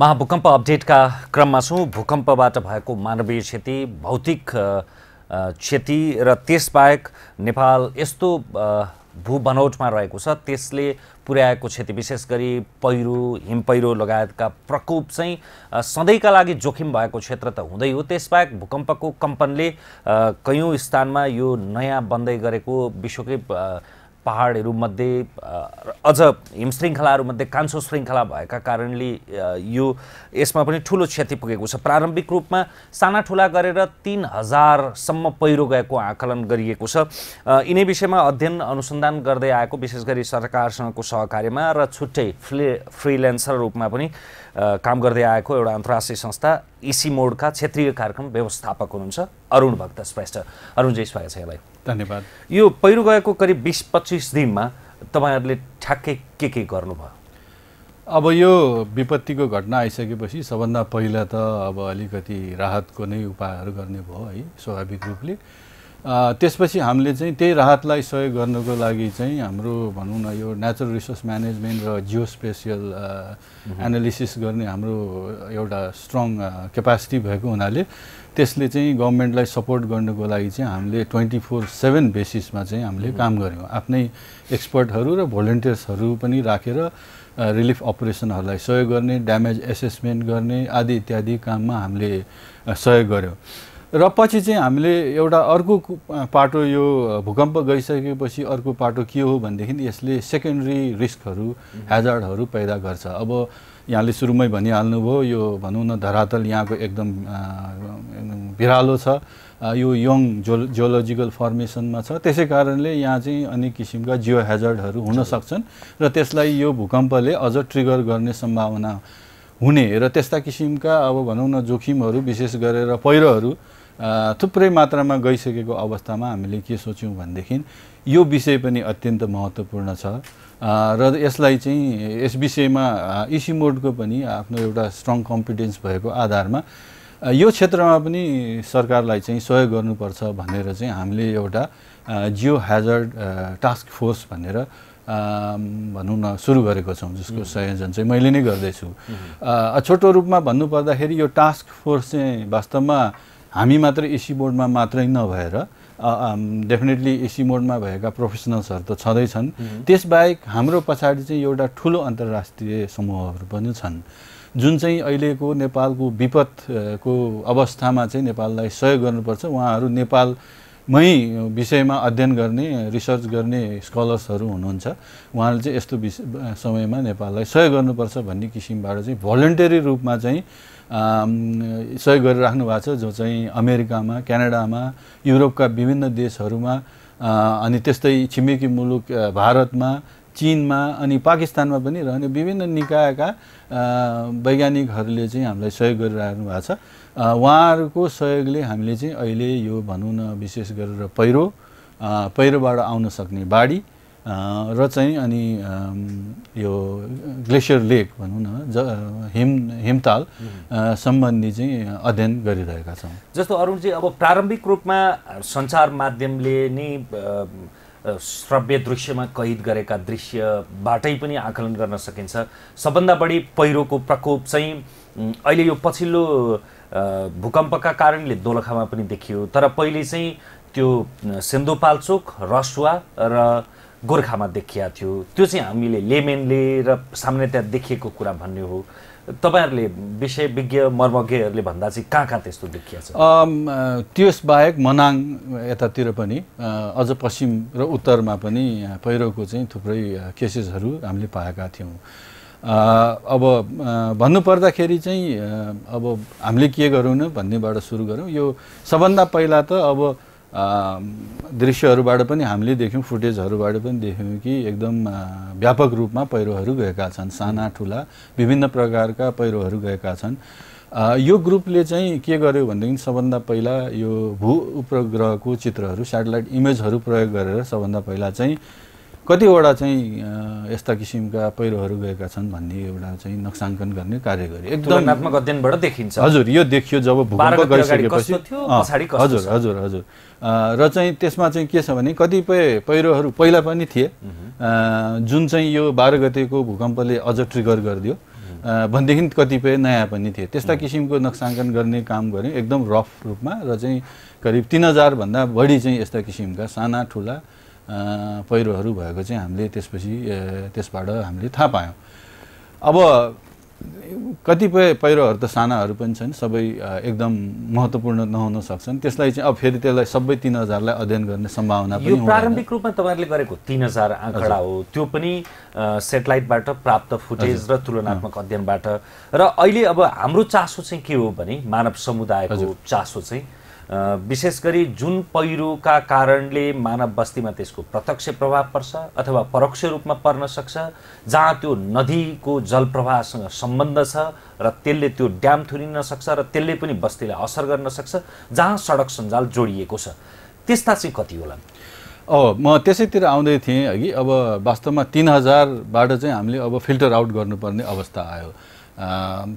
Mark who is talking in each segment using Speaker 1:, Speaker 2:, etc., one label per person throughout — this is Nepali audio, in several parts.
Speaker 1: महाभूकम्प अपडेटका क्रममा छौँ भूकम्पबाट भएको मानवीय क्षति भौतिक क्षति र त्यसबाहेक नेपाल यस्तो भू बनौटमा रहेको छ त्यसले पुर्याएको क्षति विशेष गरी पहिरो हिम पहिरो लगायतका प्रकोप चाहिँ सधैँका लागि जोखिम भएको क्षेत्र त हुँदै हो त्यसबाहेक भूकम्पको कम्पनले कयौँ स्थानमा यो नयाँ बन्दै गरेको विश्वकै पाहाडहरूमध्ये अझ श्रृङ्खलाहरूमध्ये कान्छो श्रृङ्खला भएका कारणले यो यसमा पनि ठुलो क्षति पुगेको छ प्रारम्भिक रूपमा साना ठुला गरेर तिन हजारसम्म पहिरो गएको आकलन गरिएको छ यिनै विषयमा अध्ययन अनुसन्धान गर्दै आएको विशेष गरी सरकारसँगको सहकार्यमा र छुट्टै फ्ले फ्रिलेन्सर रूपमा पनि काम गर्दै आएको एउटा अन्तर्राष्ट्रिय संस्था इसी मोडका क्षेत्रीय कार्यक्रम व्यवस्थापक हुनुहुन्छ अरुण भक्त श्रेष्ठ अरुणजी स्वागत छ यसलाई धन्यवाद यो पहिरो गएको करिब बिस पच्चिस दिनमा तपाईँहरूले ठ्याक्कै के के गर्नुभयो अब यो विपत्तिको
Speaker 2: घटना आइसकेपछि सबभन्दा पहिला त अब अलिकति राहतको नै उपायहरू गर्ने भयो है स्वाभाविक रूपले त्यसपछि हामीले चाहिँ त्यही राहतलाई सहयोग गर्नको लागि चाहिँ हाम्रो भनौँ न यो नेचुरल रिसोर्स म्यानेजमेन्ट र जियो स्पेसियल एनालिसिस गर्ने हाम्रो एउटा स्ट्रङ क्यापासिटी भएको हुनाले त्यसले चाहिँ गभर्मेन्टलाई सपोर्ट गर्नुको लागि चाहिँ हामीले ट्वेन्टी फोर सेभेन बेसिसमा चाहिँ हामीले काम गऱ्यौँ आफ्नै एक्सपर्टहरू र भोलिन्टियर्सहरू पनि राखेर रिलिफ अपरेसनहरूलाई सहयोग गर्ने ड्यामेज एसेसमेन्ट गर्ने आदि इत्यादि काममा हामीले सहयोग गऱ्यौँ र पछि चाहिँ हामीले एउटा अर्को पाटो यो भूकम्प गइसकेपछि अर्को पाटो के हो भनेदेखि यसले सेकेन्ड्री रिस्कहरू ह्याजार्डहरू पैदा गर्छ अब यहाँले सुरुमै भनिहाल्नुभयो यो भनौँ न धरातल यहाँको एकदम बिरालो भिरालो छ यो यङ जो जियोलोजिकल फर्मेसनमा छ त्यसै कारणले यहाँ चाहिँ अनेक किसिमका जियो हेजर्डहरू सक्छन् र त्यसलाई यो भूकम्पले अझ ट्रिगर गर्ने सम्भावना हुने र त्यस्ता किसिमका अब भनौँ न जोखिमहरू विशेष गरेर पहिरोहरू थुप्रै मात्रामा गइसकेको अवस्थामा हामीले के सोच्यौँ भनेदेखि यो विषय पनि अत्यन्त महत्त्वपूर्ण छ र यसलाई चाहिँ यस विषयमा इसी मोडको पनि आफ्नो एउटा स्ट्रङ कम्पिटेन्स भएको आधारमा यो क्षेत्रमा पनि सरकारलाई चाहिँ सहयोग गर्नुपर्छ भनेर चाहिँ हामीले एउटा जियो ह्याजर्ड टास्क फोर्स भनेर भनौँ न सुरु गरेको छौँ जसको संयोजन चाहिँ मैले नै गर्दैछु छोटो रूपमा भन्नुपर्दाखेरि यो टास्क फोर्स चाहिँ वास्तवमा हामी मात्र एसी बोर्डमा मात्रै नभएर डेफिनेटली एसी मोडमा भएका प्रोफेसनल्सहरू त छँदैछन् त्यसबाहेक हाम्रो पछाडि चाहिँ एउटा ठुलो अन्तर्राष्ट्रिय समूहहरू पनि छन् जुन चाहिँ अहिलेको नेपालको विपदको अवस्थामा चाहिँ नेपाललाई सहयोग गर्नुपर्छ उहाँहरू नेपाल मै विषयमा अध्ययन गर्ने रिसर्च गर्ने स्कलर्सहरू हुनुहुन्छ उहाँले चाहिँ यस्तो विषय समयमा नेपाललाई सहयोग गर्नुपर्छ भन्ने किसिमबाट चाहिँ भोलिन्टरी रूपमा चाहिँ सहयोग गरिराख्नु भएको छ जो चाहिँ अमेरिकामा क्यानाडामा युरोपका विभिन्न देशहरूमा अनि त्यस्तै छिमेकी मुलुक भारतमा चिनमा अनि पाकिस्तानमा पनि रहने विभिन्न निकायका वैज्ञानिकहरूले चाहिँ हामीलाई सहयोग गरिराख्नु भएको छ उहाँहरूको सहयोगले हामीले चाहिँ अहिले यो भनौँ न विशेष गरेर पहिरो पहिरोबाट आउन सक्ने बाढी र चाहिँ अनि यो ग्लेसियर लेक भनौँ न ज हिम हिमताल सम्बन्धी चाहिँ अध्ययन गरिरहेका छौँ
Speaker 1: जस्तो अरुणजी अब प्रारम्भिक रूपमा सञ्चार माध्यमले नै श्रव्य दृश्यमा कैद गरेका दृश्यबाटै पनि आकलन गर्न सकिन्छ सबभन्दा बढी पहिरोको प्रकोप चाहिँ अहिले यो पछिल्लो भूकम्पका कारणले दोलखामा पनि देखियो तर पहिले चाहिँ त्यो सिन्धुपाल्चोक रसुवा र गोर्खामा देखिया थियो त्यो चाहिँ हामीले लेमेनले र सामान्यतया देखिएको कुरा भन्ने हो तपाईँहरूले विषय विज्ञ मर्मज्ञहरूले भन्दा चाहिँ कहाँ कहाँ त्यस्तो देखिया
Speaker 2: छ बाहेक मनाङ यतातिर पनि अझ पश्चिम र उत्तरमा पनि पहिरोको चाहिँ थुप्रै केसेसहरू हामीले पाएका थियौँ अब भन्नुपर्दाखेरि चाहिँ अब हामीले के गरौँ न भन्नेबाट सुरु गरौँ यो सबभन्दा पहिला त अब दृश्यहरूबाट पनि हामीले देख्यौँ फुटेजहरूबाट पनि देख्यौँ कि एकदम व्यापक रूपमा पहिरोहरू गएका छन् साना ठुला विभिन्न प्रकारका पहिरोहरू गएका छन् यो ग्रुपले चाहिँ के गर्यो भनेदेखि सबभन्दा पहिला यो भू उपग्रहको चित्रहरू सेटेलाइट इमेजहरू प्रयोग गरेर सबभन्दा पहिला चाहिँ कतिवटा चाहिँ यस्ता किसिमका पहिरोहरू गएका छन् भन्ने एउटा चाहिँ नक्साङ्कन गर्ने कार्य गरे एकदम अध्ययनबाट देखिन्छ हजुर यो देखियो जब भूकम्प गरिसकेपछि हजुर हजुर हजुर र चाहिँ त्यसमा चाहिँ के छ भने कतिपय पहिरोहरू पहिला पनि थिए जुन चाहिँ यो बाह्र गतेको भूकम्पले अझ ट्रिगर गरिदियो भनेदेखि कतिपय नयाँ पनि थिए त्यस्ता किसिमको नक्साङ्कन गर्ने काम गऱ्यौँ एकदम रफ रूपमा र चाहिँ करिब तिन हजारभन्दा बढी चाहिँ यस्ता किसिमका साना ठुला पहिरोहरू भएको चाहिँ हामीले त्यसपछि त्यसबाट हामीले थाहा पायौँ अब कतिपय पहिरोहरू त सानाहरू पनि छन् सबै एकदम महत्त्वपूर्ण नहुन सक्छन् त्यसलाई चाहिँ अब फेरि
Speaker 1: त्यसलाई सबै तिन हजारलाई अध्ययन गर्ने सम्भावना पनि प्रारम्भिक रूपमा तपाईँहरूले गरेको तिन हजार आँकडा हो त्यो पनि सेटेलाइटबाट प्राप्त फुटेज र तुलनात्मक अध्ययनबाट र अहिले अब हाम्रो चासो चाहिँ के हो भने मानव समुदायको चासो चाहिँ विशेष गरी जुन पहिरोका कारणले मानव बस्तीमा त्यसको प्रत्यक्ष प्रभाव पर्छ अथवा परोक्ष रूपमा पर्न सक्छ जहाँ त्यो नदीको जलप्रवाहसँग सम्बन्ध छ र त्यसले त्यो ड्याम थुनिन सक्छ र त्यसले पनि बस्तीलाई असर गर्न सक्छ जहाँ सडक सञ्जाल जोडिएको छ त्यस्ता चाहिँ कति होला अब म त्यसैतिर आउँदै थिएँ अघि अब
Speaker 2: वास्तवमा तिन हजारबाट चाहिँ हामीले अब फिल्टर आउट गर्नुपर्ने अवस्था आयो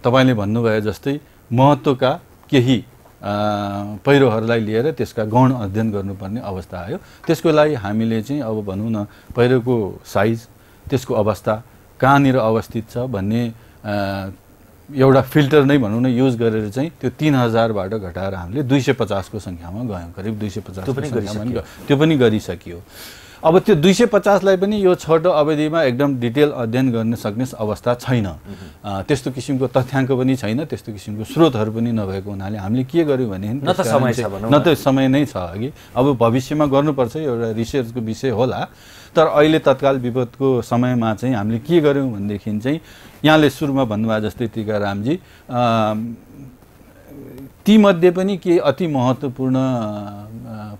Speaker 2: तपाईँले भन्नुभयो जस्तै महत्त्वका केही पहिरोहरूलाई लिएर त्यसका गौण अध्ययन गर्नुपर्ने अवस्था आयो त्यसको लागि हामीले चाहिँ अब भनौँ न पहिरोको साइज त्यसको अवस्था कहाँनिर अवस्थित छ भन्ने एउटा फिल्टर नै भनौँ न युज गरेर चाहिँ त्यो तिन हजारबाट घटाएर हामीले दुई सय पचासको सङ्ख्यामा गयौँ करिब दुई सय पचास त्यो पनि गरिसक्यो अब त्यो दुई सय पचासलाई पनि यो छोटो अवधिमा एकदम डिटेल अध्ययन गर्न सक्ने अवस्था छैन त्यस्तो किसिमको तथ्याङ्क पनि छैन त्यस्तो किसिमको स्रोतहरू पनि नभएको हुनाले हामीले के गर्यौँ भने न त समय न त समय नै छ अघि अब भविष्यमा गर्नुपर्छ एउटा रिसर्चको विषय होला तर अहिले तत्काल विपदको समयमा चाहिँ हामीले के गर्यौँ भनेदेखि चाहिँ यहाँले सुरुमा भन्नुभयो जस्तै टिकारामजी तीमध्ये पनि केही अति महत्त्वपूर्ण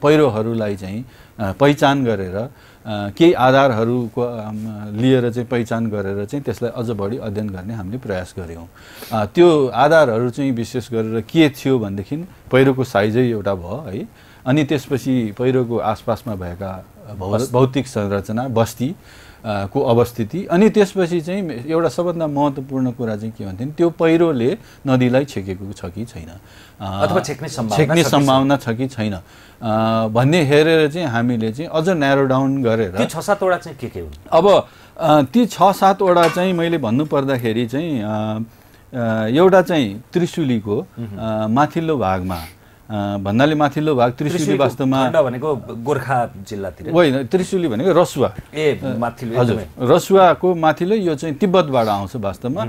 Speaker 2: पहिरोहरूलाई चाहिँ पहिचान गरेर केही आधारहरूको लिएर चाहिँ पहिचान गरेर चाहिँ त्यसलाई अझ बढी अध्ययन गर्ने हामीले प्रयास गऱ्यौँ त्यो आधारहरू चाहिँ विशेष गरेर के थियो भनेदेखि पहिरोको साइजै एउटा भयो है अनि त्यसपछि पहिरोको आसपासमा भएका भौतिक संरचना बस्ती को अवस्थिति अनि त्यसपछि चाहिँ एउटा सबभन्दा महत्त्वपूर्ण कुरा चाहिँ के भन्थ्यो त्यो पहिरोले नदीलाई छेकेको छ कि छैन अथवा छेक्ने सम्भावना छ कि छैन भन्ने हेरेर चाहिँ हामीले चाहिँ अझ न्यारो डाउन गरेर छ सातवटा चाहिँ के के हुन् अब ती छ सातवटा चाहिँ मैले भन्नुपर्दाखेरि चाहिँ एउटा चाहिँ त्रिशुलीको माथिल्लो भागमा भन्नाले माथिल्लो भाग त्रिशुली वास्तवमा
Speaker 1: भनेको गोर्खा जिल्लातिर होइन
Speaker 2: त्रिशुली भनेको रसुवा
Speaker 1: ए माथिल्लो हजुर
Speaker 2: रसुवाको माथिल्लो यो चाहिँ तिब्बतबाट आउँछ वास्तवमा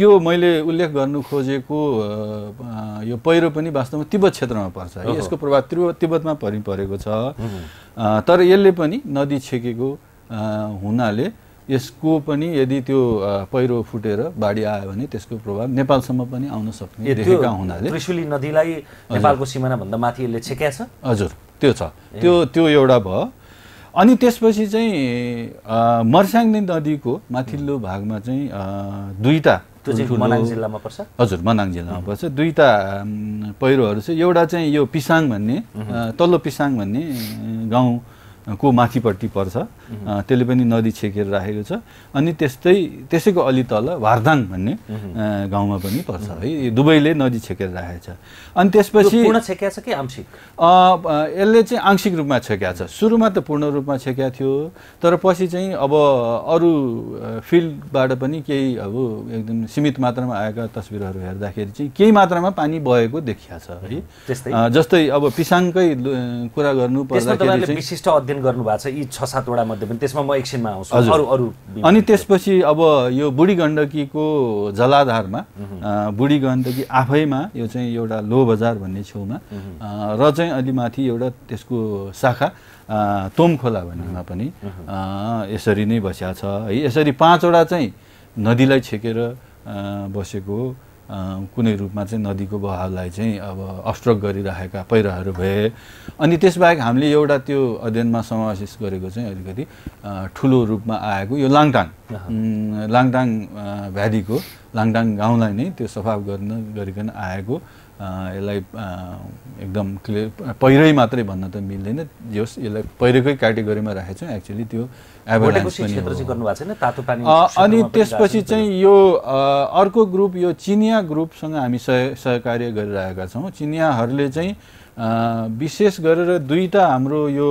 Speaker 2: यो मैले उल्लेख गर्नु खोजेको यो पहिरो पनि वास्तवमा तिब्बत क्षेत्रमा पर्छ यसको प्रभाव त्रिव तिब्बतमा परि परेको छ तर यसले पनि नदी छेकेको हुनाले यसको पनि यदि त्यो पहिरो फुटेर बाढी आयो भने त्यसको प्रभाव नेपालसम्म पनि आउन सक्ने देखेका हुनाले
Speaker 1: त्रिशुली नदीलाई नेपालको सिमानाभन्दा माथि यसले छेक्या छ
Speaker 2: हजुर त्यो छ त्यो त्यो एउटा भयो अनि त्यसपछि चाहिँ मर्स्याङ्ने नदीको माथिल्लो भागमा चाहिँ दुईवटा पर्छ हजुर मनाङ जिल्लामा पर्छ दुईवटा पहिरोहरू चाहिँ एउटा चाहिँ यो पिसाङ भन्ने तल्लो पिसाङ भन्ने गाउँ को माथिपट्टि पर्छ त्यसले पनि नदी छेकेर राखेको छ अनि त्यस्तै त्यसैको अलि तल वार्दाङ भन्ने गाउँमा पनि पर्छ है दुवैले नदी छेकेर राखेको छ अनि त्यसपछि पूर्ण छेक्या छ कि आंशिक यसले चाहिँ आंशिक रूपमा छेक्या छ सुरुमा त पूर्ण रूपमा छेक्या थियो तर पछि चाहिँ अब अरू फिल्डबाट पनि केही अब एकदम सीमित मात्रामा आएका तस्बिरहरू हेर्दाखेरि चाहिँ केही मात्रामा पानी बगेको देखिया छ
Speaker 1: है
Speaker 2: जस्तै अब पिसाङकै
Speaker 1: कुरा गर्नु पर्दाखेरि विशिष्ट अध्ययन एक्सप्लेन गर्नुभएको छ यी छ सातवटा मध्ये पनि त्यसमा म एकछिनमा आउँछु अरू अरू अनि
Speaker 2: त्यसपछि अब यो बुढी गण्डकीको जलाधारमा बुढी गण्डकी आफैमा यो चाहिँ एउटा लो बजार भन्ने छेउमा र चाहिँ अलि माथि एउटा त्यसको शाखा तोमखोला भन्नेमा पनि यसरी नै बस्या छ है यसरी पाँचवटा चाहिँ नदीलाई छेकेर बसेको कुनै रूपमा चाहिँ नदीको बहावलाई चाहिँ अब अस्ट्रक गरिराखेका पहिरोहरू भए अनि त्यसबाहेक हामीले एउटा त्यो अध्ययनमा समावेश गरेको चाहिँ अलिकति ठुलो रूपमा आएको यो लाङटाङ लाङटाङ भ्यालीको लाङडाङ गाउँलाई नै त्यो सफा गर्न गरिकन आएको यसलाई एकदम क्लियर पहिरै मात्रै भन्न त मिल्दैन जोस् यसलाई पहिरोकै क्याटेगोरीमा राखेको छौँ एक्चुली त्यो
Speaker 1: अनि त्यसपछि
Speaker 2: चाहिँ यो अर्को ग्रुप यो चिनिया ग्रुपसँग हामी सह सहकार्य गरिरहेका छौँ चिनियाहरूले चाहिँ विशेष गरेर दुईवटा हाम्रो यो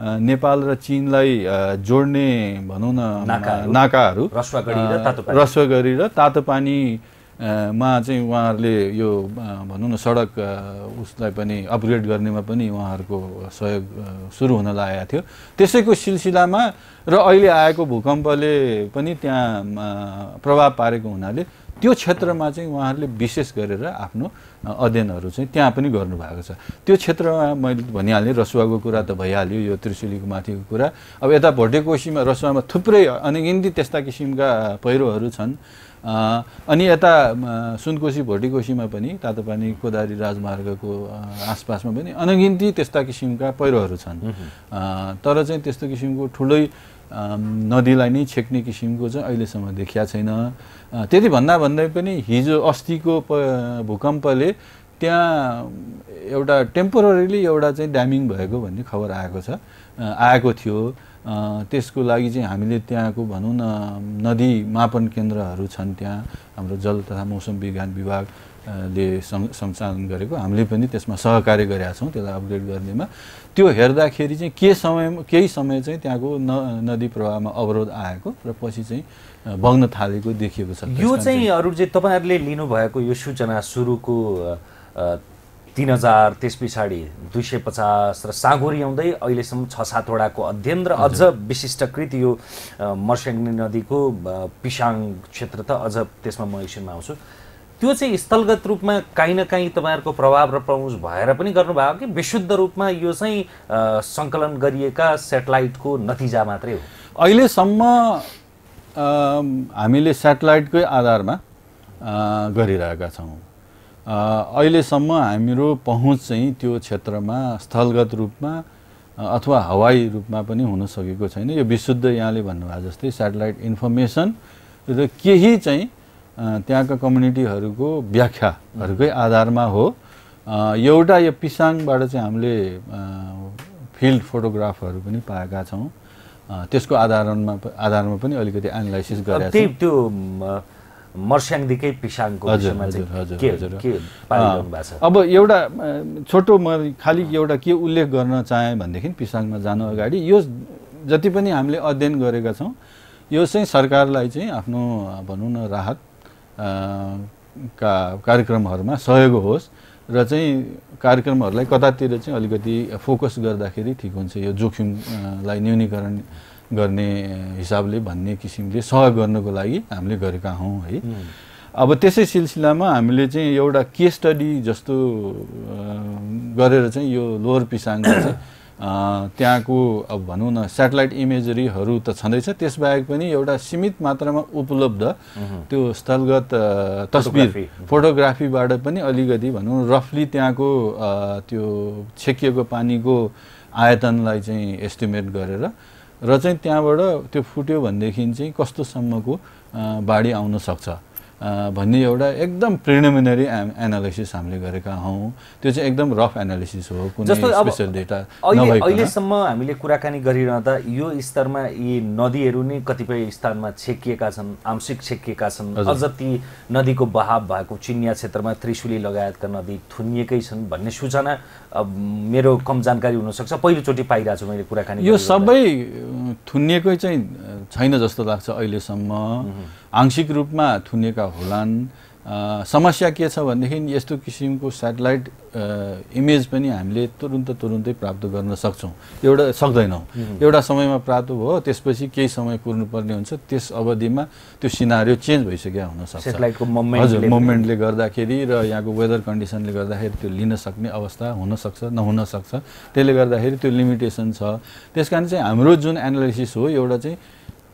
Speaker 2: नेपाल र चिनलाई जोड्ने भनौँ न नाकाहरू रस्वगढी र तातो पानी मा चाहिँ उहाँहरूले यो भनौँ न सडक उसलाई पनि अपग्रेड गर्नेमा पनि उहाँहरूको सहयोग सुरु हुन लागेको थियो त्यसैको सिलसिलामा र अहिले आएको भूकम्पले पनि त्यहाँ प्रभाव पारेको हुनाले त्यो क्षेत्रमा चाहिँ उहाँहरूले विशेष गरेर आफ्नो अध्ययनहरू चाहिँ त्यहाँ पनि गर्नुभएको छ त्यो क्षेत्रमा मैले भनिहालेँ रसुवाको कुरा त भइहाल्यो यो त्रिशुलीको माथिको कुरा अब यता भोटेकोसीमा रसुवामा थुप्रै अनगिन्ती त्यस्ता किसिमका पहिरोहरू छन् अनि यता सुनकोसी भोटेकोसीमा पनि तातोपानी कोदारी राजमार्गको आसपासमा पनि अनगिन्ती त्यस्ता किसिमका पहिरोहरू छन् तर चाहिँ त्यस्तो किसिमको ठुलै नदीलाई नै छेक्ने किसिमको चाहिँ अहिलेसम्म देखिया छैन त्यति भन्दा भन्दै पनि हिजो अस्तिको भूकम्पले त्यहाँ एउटा टेम्पोररीली एउटा चाहिँ ड्यामिङ भएको भन्ने खबर आएको छ आएको थियो त्यसको लागि चाहिँ हामीले त्यहाँको भनौँ न नदी मापन केन्द्रहरू छन् त्यहाँ हाम्रो जल तथा मौसम विज्ञान विभाग ले सञ्चालन गरेको हामीले पनि त्यसमा सहकार्य गरेका छौँ त्यसलाई अपग्रेड गर्नेमा त्यो हेर्दाखेरि चाहिँ के समय केही समय चाहिँ त्यहाँको न नदी
Speaker 1: प्रवाहमा अवरोध आएको र पछि चाहिँ बग्न थालेको देखिएको छ यो चाहिँ अरू चाहिँ तपाईँहरूले लिनुभएको यो सूचना सुरुको तिन हजार त्यस पछाडि दुई सय पचास र साँगुरी आउँदै अहिलेसम्म छ सातवटाको अध्ययन र अझ विशिष्ट विशिष्टकृत यो मर्स्याङ्नी नदीको पिसाङ क्षेत्र त अझ त्यसमा म एकछिनमा आउँछु त्यो चाहिँ स्थलगत रूपमा काहीँ न काहीँ तपाईँहरूको प्रभाव र प्रमुख भएर पनि गर्नुभएको कि विशुद्ध रूपमा यो चाहिँ सङ्कलन गरिएका सेटेलाइटको नतिजा मात्रै हो अहिलेसम्म हामीले सेटेलाइटकै आधारमा
Speaker 2: गरिरहेका छौँ अहिलेसम्म हाम्रो पहुँच चाहिँ त्यो क्षेत्रमा स्थलगत रूपमा अथवा हवाई रूपमा पनि हुन सकेको छैन यो विशुद्ध यहाँले भन्नुभयो जस्तै सेटेलाइट इन्फर्मेसन र केही चाहिँ त्यहाँका कम्युनिटीहरूको व्याख्याहरूकै आधारमा हो एउटा यो पिसाङबाट चाहिँ हामीले फिल्ड फोटोग्राफहरू पनि पाएका छौँ त्यसको आधारमा आधारमा पनि अलिकति एनालाइसिस गरेका छौँ त्यो मर्स्याङदेखि पिसाङको अब एउटा छोटो म खालि एउटा के उल्लेख गर्न चाहेँ भनेदेखि पिसाङमा जानु अगाडि यो जति पनि हामीले अध्ययन गरेका छौँ यो चाहिँ सरकारलाई चाहिँ आफ्नो भनौँ न राहत का कार्यक्रमहरूमा सहयोग होस् र चाहिँ कार्यक्रमहरूलाई कतातिर चाहिँ अलिकति फोकस गर्दाखेरि ठिक हुन्छ यो जोखिमलाई न्यूनीकरण गर्ने हिसाबले भन्ने किसिमले सहयोग गर्नको लागि हामीले गरेका हौँ है अब त्यसै सिलसिलामा हामीले चाहिँ एउटा केस स्टडी जस्तो गरेर चाहिँ यो लोवर पिसाङको चाहिँ त्यहाँको अब भनौँ न सेटेलाइट इमेजरीहरू त छँदैछ त्यसबाहेक पनि एउटा सीमित मात्रामा उपलब्ध त्यो स्थलगत तस्बिर फोटोग्राफीबाट पनि अलिकति भनौँ रफली त्यहाँको त्यो छेकिएको पानीको आयतनलाई चाहिँ एस्टिमेट गरेर र चाहिँ त्यहाँबाट त्यो फुट्यो भनेदेखि चाहिँ कस्तोसम्मको बाढी आउन सक्छ भन्ने एउटा एकदम प्रिलिमिनरी एनालिसिस हामीले गरेका हौँ त्यो चाहिँ एकदम रफ एनालिसिस हो कुनै स्पेसल डेटा अहिलेसम्म
Speaker 1: हामीले कुराकानी गरिरहँदा यो स्तरमा यी नदीहरू नै कतिपय स्थानमा छेकिएका छन् आंशिक छेकिएका छन् अझ ती नदीको बहाव भएको चिनिया क्षेत्रमा त्रिशुली लगायतका नदी थुनिएकै छन् भन्ने सूचना मेरो कम जानकारी हुनसक्छ पहिलोचोटि पाइरहेको छु मैले कुराकानी यो
Speaker 2: सबै थुनिएकै चाहिँ छैन जस्तो लाग्छ अहिलेसम्म आंशिक रूपमा थुनिएका होलान् समस्या के छ भनेदेखि यस्तो किसिमको सेटेलाइट इमेज पनि हामीले तुरुन्त तुरुन्तै प्राप्त गर्न सक्छौँ एउटा सक्दैनौँ एउटा समयमा प्राप्त भयो त्यसपछि केही समय कुर्नुपर्ने हुन्छ त्यस अवधिमा त्यो सिनारियो चेन्ज भइसक्यो हुनसक्छ हजुर मुभमेन्टले गर्दाखेरि र यहाँको वेदर कन्डिसनले गर्दाखेरि त्यो लिन सक्ने अवस्था हुनसक्छ नहुनसक्छ त्यसले गर्दाखेरि त्यो लिमिटेसन छ त्यस चाहिँ हाम्रो जुन एनालिसिस हो एउटा चाहिँ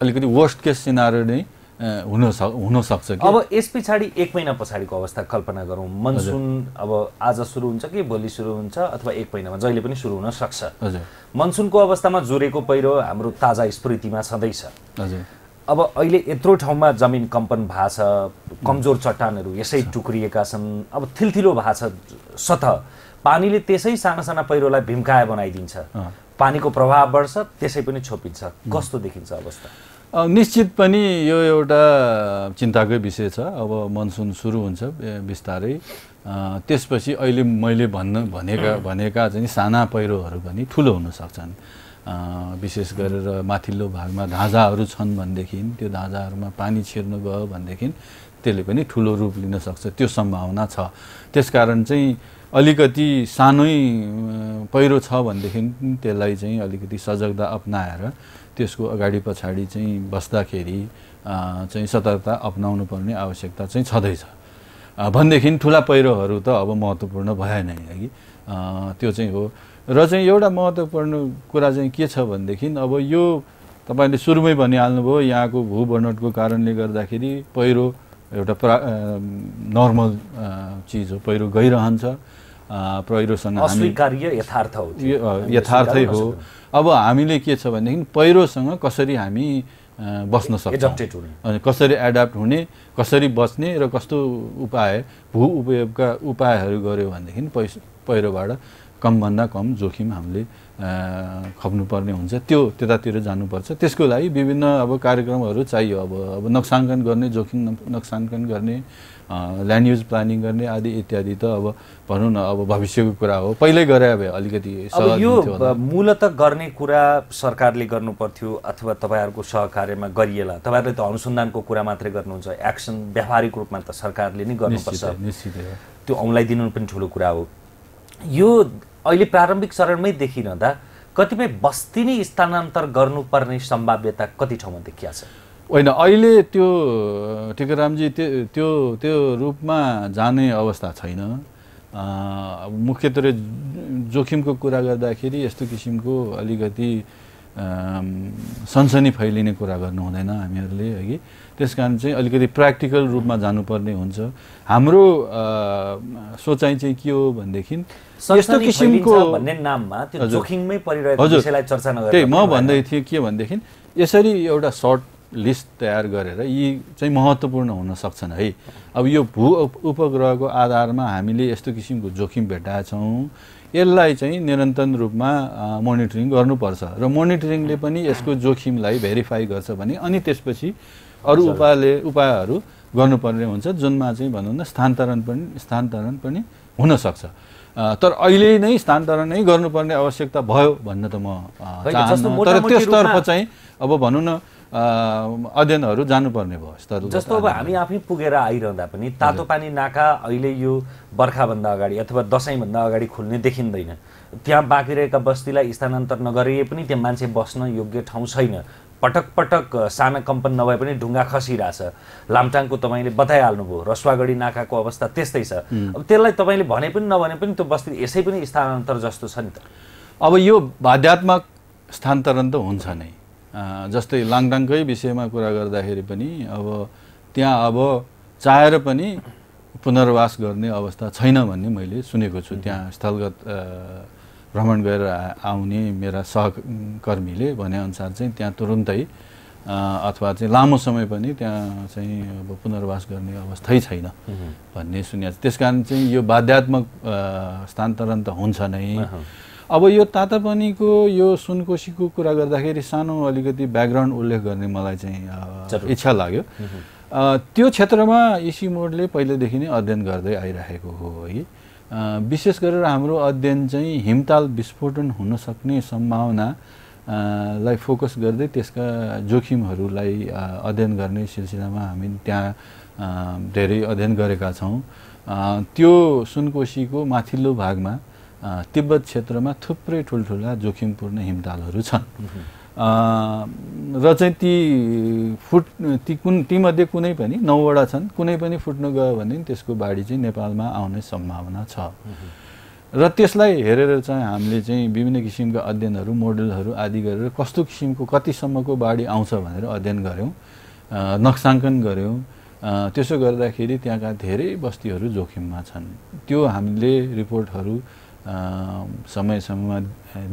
Speaker 2: अलिकति वर्स्ट केस सिनारियो नै हुन सक् हुनसक्छ कि अब
Speaker 1: यस पछाडि एक महिना पछाडिको अवस्था कल्पना गरौँ मनसुन अब आज सुरु हुन्छ कि भोलि सुरु हुन्छ अथवा एक महिनामा जहिले पनि सुरु हुन सक्छ हजुर मनसुनको अवस्थामा जुरेको पहिरो हाम्रो ताजा स्मृतिमा सधैँ छ हजुर अब अहिले यत्रो ठाउँमा जमिन कम्पन भएको छ कमजोर चट्टानहरू यसै टुक्रिएका छन् अब थिल्थिलो भएको छ सतह पानीले त्यसै साना साना पहिरोलाई भिम्काए बनाइदिन्छ पानीको प्रभाव बढ्छ त्यसै पनि छोपिन्छ कस्तो देखिन्छ अवस्था
Speaker 2: निश्चित पनि यो एउटा चिन्ताकै विषय छ अब मनसुन सुरु हुन्छ बिस्तारै त्यसपछि अहिले मैले भन्न भनेका भनेका चाहिँ साना पहिरोहरू पनि ठुलो सक्छन् विशेष गरेर माथिल्लो भागमा धाँजाहरू छन् भनेदेखि त्यो धाँजाहरूमा पानी छिर्नु गयो भनेदेखि त्यसले पनि ठुलो रूप लिन सक्छ त्यो सम्भावना छ त्यसकारण चाहिँ अलिकति सानै पहिरो छ भनेदेखि त्यसलाई चाहिँ अलिकति सजगता अप्नाएर त्यसको अगाडि पछाडि चाहिँ बस्दाखेरि चाहिँ सतर्कता अप्नाउनु पर्ने आवश्यकता चाहिँ छँदैछ भनेदेखि ठुला पहिरोहरू त अब महत्त्वपूर्ण भएन नै है त्यो चाहिँ हो र चाहिँ एउटा महत्त्वपूर्ण कुरा चाहिँ के छ भनेदेखि अब यो तपाईँले सुरुमै भनिहाल्नुभयो यहाँको बनटको कारणले गर्दाखेरि पहिरो एउटा प्रा नर्मल चिज हो पहिरो गइरहन्छ पहिरोसँग यथार्थ हो यथार्थै हो अब हामीले के छ भनेदेखि पहिरोसँग कसरी हामी बस्न सक्छौँ कसरी एडाप्ट हुने कसरी बस्ने र कस्तो उपाय भू उपयोगका उपायहरू गऱ्यो भनेदेखि पैसा पहिरोबाट कमभन्दा कम जोखिम हामीले खप्नुपर्ने हुन्छ त्यो त्यतातिर जानुपर्छ त्यसको लागि विभिन्न अब कार्यक्रमहरू चाहियो अब अब नक्साङ्कन गर्ने जोखिम नक्साङ्कन गर्ने ल्यान्ड युज प्लानिङ गर्ने आदि इत्यादि त अब भनौँ न अब भविष्यको कुरा हो पहिल्यै गरे अब अलिकति यो
Speaker 1: मूलत गर्ने कुरा सरकारले गर्नु पर्थ्यो अथवा तपाईँहरूको सहकार्यमा गरिएला तपाईँहरूले त अनुसन्धानको कुरा मात्रै गर्नुहुन्छ एक्सन व्यावहारिक रूपमा त सरकारले नै गर्नुपर्छ निश्चित त्यो औँलाइदिनु पनि ठुलो कुरा हो यो अहिले प्रारम्भिक चरणमै देखिरहँदा कतिपय बस्ती नै स्थानान्तर गर्नुपर्ने सम्भाव्यता कति ठाउँमा देखिया छ
Speaker 2: होइन अहिले त्यो टिकारामजी त्यो त्यो त्यो रूपमा जाने अवस्था छैन मुख्यतया जोखिमको कुरा गर्दाखेरि यस्तो किसिमको अलिकति सनसनी फैलिने कुरा गर्नु हुँदैन हामीहरूले हगि त्यस कारण चाहिँ अलिकति प्र्याक्टिकल रूपमा जानुपर्ने हुन्छ हाम्रो सोचाइ चाहिँ के हो भनेदेखि यस्तो किसिमको भन्ने
Speaker 1: नाममा त्यो जोखिममै परिरहेको हजुर चर्चा त्यही म भन्दै
Speaker 2: थिएँ के भनेदेखि यसरी एउटा सर्ट लिस्ट तयार गरेर यी चाहिँ महत्त्वपूर्ण हुन सक्छन् है अब यो भू उपग्रहको आधारमा हामीले यस्तो किसिमको जोखिम भेटाएछौँ यसलाई चाहिँ निरन्तर रूपमा मोनिटरिङ गर्नुपर्छ र मोनिटरिङले पनि यसको जोखिमलाई भेरिफाई गर्छ भने अनि त्यसपछि अरू उपायले उपायहरू गर्नुपर्ने हुन्छ जुनमा चाहिँ भनौँ न स्थानान्तरण पनि स्थानान्तरण पनि हुनसक्छ तर अहिले नै स्थानान्तरण नै गर्नुपर्ने आवश्यकता भयो भन्न त म चाहन्छु तर त्यसतर्फ चाहिँ अब भनौँ न
Speaker 1: अध्ययनहरू जानुपर्ने भयो स्तर जस्तो अब हामी आफै पुगेर आइरहँदा पनि तातो पानी नाका अहिले यो बर्खाभन्दा अगाडि अथवा दसैँभन्दा अगाडि खुल्ने देखिँदैन त्यहाँ बाँकी रहेका बस्तीलाई स्थानान्तर नगरिए पनि त्यहाँ मान्छे बस्न योग्य ठाउँ छैन पटक पटक साना कम्पन नभए पनि ढुङ्गा खसिरहेछ लामटाङको तपाईँले बताइहाल्नुभयो रसुवागढी नाकाको अवस्था त्यस्तै छ अब त्यसलाई तपाईँले भने पनि नभने पनि त्यो बस्ती यसै पनि स्थानान्तर जस्तो छ नि त अब यो बाध्यात्मक स्थानान्तरण त हुन्छ नै जस्तै
Speaker 2: लाङडाङकै विषयमा कुरा गर्दाखेरि पनि अब त्यहाँ अब चाहेर पनि पुनर्वास गर्ने अवस्था छैन भन्ने मैले सुनेको छु त्यहाँ स्थलगत भ्रमण गरेर आउने मेरा सहकर्मीले भनेअनुसार चाहिँ त्यहाँ तुरुन्तै अथवा चाहिँ लामो समय पनि त्यहाँ चाहिँ अब पुनर्वास गर्ने अवस्थै छैन भन्ने सुनिएको छ त्यस चाहिँ यो बाध्यात्मक स्थानान्तरण त हुन्छ नै अब यो तातापानीको यो सुनकोसीको कुरा गर्दाखेरि सानो अलिकति ब्याकग्राउन्ड उल्लेख गर्ने मलाई चाहिँ इच्छा लाग्यो त्यो क्षेत्रमा इसी मोडले पहिलेदेखि नै अध्ययन गर्दै आइरहेको हो है विशेष गरेर हाम्रो अध्ययन चाहिँ हिमताल विस्फोटन हुनसक्ने सम्भावना लाई फोकस गर्दै त्यसका जोखिमहरूलाई अध्ययन गर्ने सिलसिलामा हामी त्यहाँ धेरै अध्ययन गरेका छौँ त्यो सुनकोसीको माथिल्लो भागमा तिब्बत क्षेत्रमा थुप्रै ठुल्ठुला जोखिमपूर्ण हिमतालहरू छन् र चाहिँ ती फुट ती कुन तीमध्ये कुनै पनि नौवटा छन् कुनै पनि फुट्नु गयो भने त्यसको बाढी चाहिँ नेपालमा आउने सम्भावना छ र त्यसलाई हेरेर चाहिँ हामीले चाहिँ विभिन्न किसिमका अध्ययनहरू मोडलहरू आदि गरेर कस्तो किसिमको कतिसम्मको बाढी आउँछ भनेर अध्ययन गऱ्यौँ नक्साङ्कन गऱ्यौँ त्यसो गर्दाखेरि त्यहाँका धेरै बस्तीहरू जोखिममा छन् त्यो हामीले रिपोर्टहरू समय समयमा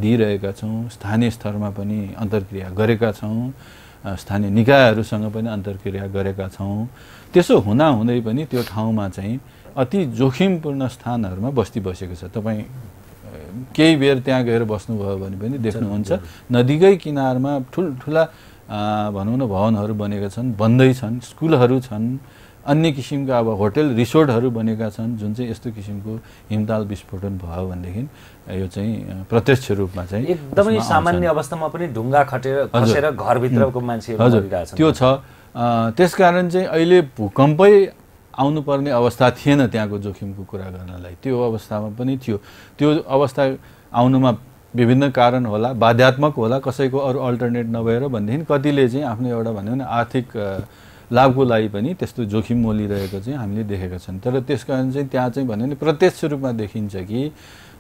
Speaker 2: दिइरहेका छौँ स्थानीय स्तरमा पनि अन्तर्क्रिया गरेका छौँ स्थानीय निकायहरूसँग पनि अन्तर्क्रिया गरेका छौँ त्यसो हुँदाहुँदै पनि त्यो ठाउँमा चाहिँ अति जोखिमपूर्ण स्थानहरूमा बस्ती बसेको छ तपाईँ केही बेर त्यहाँ गएर बस्नुभयो भने पनि देख्नुहुन्छ नदीकै किनारमा ठुल्ठुला भनौँ न भवनहरू बनेका छन् बन्दै छन् स्कुलहरू छन् अन्य किसिमका अब होटल रिसोर्टहरू बनेका छन् जुन चाहिँ यस्तो किसिमको हिमताल विस्फोटन भयो भनेदेखि यो चाहिँ प्रत्यक्ष रूपमा चाहिँ एकदमै सामान्य
Speaker 1: अवस्थामा पनि ढुङ्गा खटेर खसेर घरभित्रको मान्छेहरू हजुर त्यो
Speaker 2: छ त्यसकारण चाहिँ अहिले भूकम्पै आउनुपर्ने अवस्था थिएन त्यहाँको जोखिमको कुरा गर्नलाई त्यो अवस्थामा पनि थियो त्यो अवस्था आउनुमा विभिन्न कारण होला बाध्यात्मक होला कसैको अरू अल्टरनेट नभएर भनेदेखि कतिले चाहिँ आफ्नो एउटा भन्यो न आर्थिक लाभको लागि पनि त्यस्तो जोखिम मोलिरहेको चाहिँ हामीले देखेका छन् तर त्यस कारण चाहिँ त्यहाँ चाहिँ भन्यो भने प्रत्यक्ष रूपमा देखिन्छ कि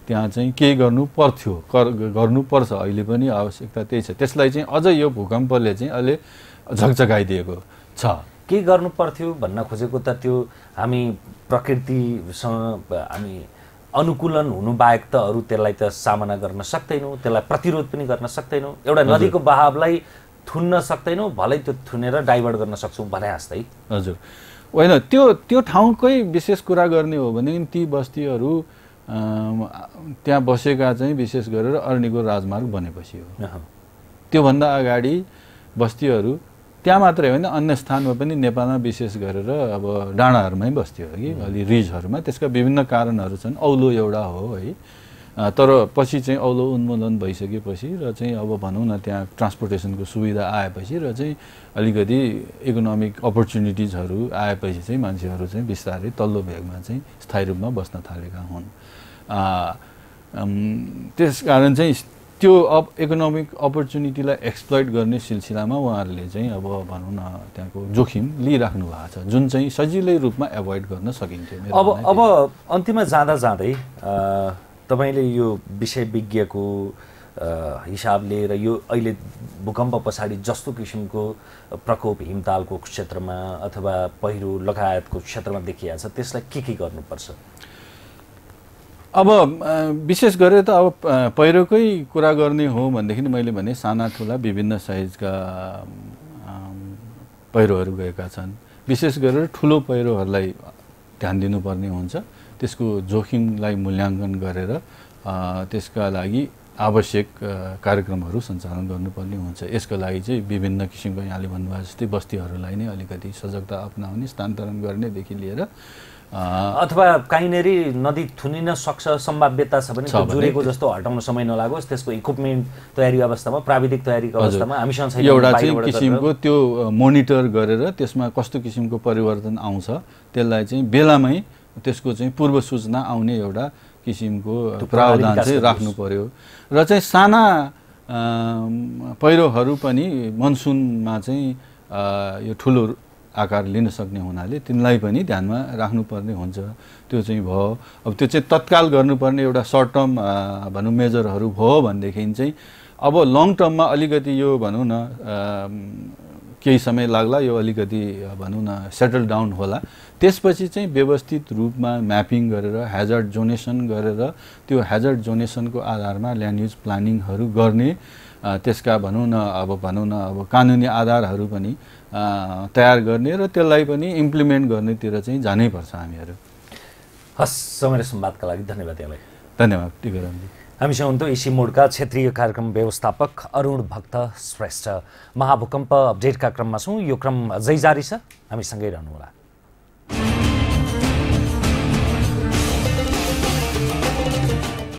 Speaker 2: त्यहाँ चाहिँ केही गर्नु पर्थ्यो कर गर्नुपर्छ अहिले पनि आवश्यकता त्यही छ त्यसलाई चाहिँ अझ यो भूकम्पले चाहिँ अहिले
Speaker 1: झकझकाइदिएको छ के गर्नु पर्थ्यो भन्न खोजेको त त्यो हामी प्रकृतिसँग हामी अनुकूलन हुनु बाहेक त अरू त्यसलाई त सामना गर्न सक्दैनौँ त्यसलाई प्रतिरोध पनि गर्न सक्दैनौँ एउटा नदीको बहावलाई थुन्न सक्दैनौँ भलै त्यो थुनेर डाइभर्ट गर्न सक्छौँ भने जस्तै
Speaker 2: हजुर होइन त्यो त्यो ठाउँकै विशेष कुरा गर्ने हो भने ती बस्तीहरू त्यहाँ बसेका चाहिँ विशेष गरेर अर्णीको राजमार्ग बनेपछि हो त्योभन्दा अगाडि बस्तीहरू त्यहाँ मात्रै होइन अन्य स्थानमा पनि नेपालमा विशेष गरेर अब डाँडाहरूमै बस्थ्यो कि अलि रिजहरूमा त्यसका विभिन्न कारणहरू छन् औलो एउटा हो है तर पछि चाहिँ औलो उन्मूलन भइसकेपछि र चाहिँ अब भनौँ न त्यहाँ ट्रान्सपोर्टेसनको सुविधा आएपछि र चाहिँ अलिकति इकोनोमिक अपर्च्युनिटिजहरू आएपछि चाहिँ मान्छेहरू चाहिँ बिस्तारै तल्लो भेगमा चाहिँ स्थायी रूपमा बस्न थालेका हुन् त्यस कारण चाहिँ त्यो अप इकोनोमिक अपर्च्युनिटीलाई एक्सप्लोइट गर्ने सिलसिलामा उहाँहरूले चाहिँ अब भनौँ न त्यहाँको जोखिम
Speaker 1: लिइराख्नु भएको छ जुन चाहिँ सजिलै रूपमा एभोइड गर्न सकिन्थ्यो अब अब अन्तिममा जाँदा जाँदै तपाईँले यो विषय विज्ञको हिसाबले र यो अहिले भूकम्प पछाडि जस्तो किसिमको प्रकोप हिमतालको क्षेत्रमा अथवा पहिरो लगायतको क्षेत्रमा देखिहाल्छ त्यसलाई के के गर्नुपर्छ अब विशेष गरेर त अब
Speaker 2: पहिरोकै कुरा गर्ने हो भनेदेखि मैले भने साना ठुला विभिन्न साइजका पहिरोहरू गएका छन् विशेष गरेर ठुलो पहिरोहरूलाई ध्यान दिनुपर्ने हुन्छ त्यसको जोखिमलाई मूल्याङ्कन गरेर त्यसका लागि आवश्यक कार्यक्रमहरू सञ्चालन गर्नुपर्ने हुन्छ यसको लागि चाहिँ विभिन्न किसिमको यहाँले भन्नुभयो जस्तै बस्तीहरूलाई नै अलिकति सजगता अप्नाउने स्थानान्तरण गर्नेदेखि लिएर
Speaker 1: अथवा काहीँनेरि नदी थुनिन सक्छ सम्भाव्यता छ भने जुरेको जस्तो हटाउन समय नलागोस् त्यसको इक्विपमेन्ट तयारी अवस्थामा प्राविधिक तयारीको अवस्थामा हामीसँग छैन एउटा चाहिँ किसिमको त्यो मोनिटर गरेर
Speaker 2: त्यसमा कस्तो किसिमको परिवर्तन आउँछ त्यसलाई चाहिँ बेलामै त्यसको चाहिँ पूर्व सूचना आउने एउटा किसिमको प्रावधान चाहिँ राख्नु पर्यो र चाहिँ साना पहिरोहरू पनि मनसुनमा चाहिँ यो ठुलो आकार लिन सक्ने हुनाले तिनलाई पनि ध्यानमा राख्नुपर्ने हुन्छ त्यो चाहिँ भयो अब त्यो चाहिँ तत्काल गर्नुपर्ने एउटा सर्ट टर्म भनौँ मेजरहरू भयो भनेदेखि चाहिँ अब लङ टर्ममा अलिकति यो भनौँ न केही समय लाग्ला यो अलिकति भनौँ न सेटल डाउन होला त्यसपछि चाहिँ व्यवस्थित रूपमा म्यापिङ गरेर ह्याजर्ड जोनेसन गरेर त्यो ह्याजर्ड जोनेसनको आधारमा ल्यान्ड युज प्लानिङहरू गर्ने त्यसका भनौँ न अब भनौँ न अब कानुनी आधारहरू पनि तयार गर्ने र त्यसलाई पनि इम्प्लिमेन्ट गर्नेतिर चाहिँ जानैपर्छ हामीहरू
Speaker 1: हस् समय सम्वादका लागि धन्यवाद यहाँलाई
Speaker 2: धन्यवाद टिकरामजी
Speaker 1: हामीसँग हुन्थ्यो इसी मोडका क्षेत्रीय कार्यक्रम व्यवस्थापक अरुण भक्त श्रेष्ठ महाभूकम्प अपडेटका क्रममा छौँ यो क्रम अझै जारी छ हामीसँगै रहनुहोला